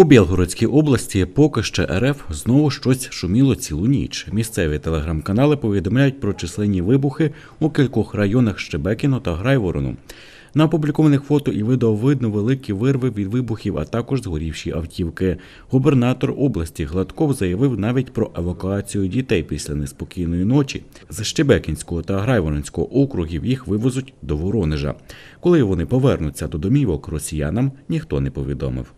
У Білгородській області поки ще РФ знову щось шуміло цілу ніч. Місцеві телеграм-канали повідомляють про численні вибухи у кількох районах Щебекіно та Грайворону. На опублікованих фото і відео видно великі вирви від вибухів, а також згорівші автівки. Губернатор області Гладков заявив навіть про евакуацію дітей після неспокійної ночі. З Щебекінського та Грайворонського округів їх вивезуть до Воронежа. Коли вони повернуться до домівок, росіянам ніхто не повідомив.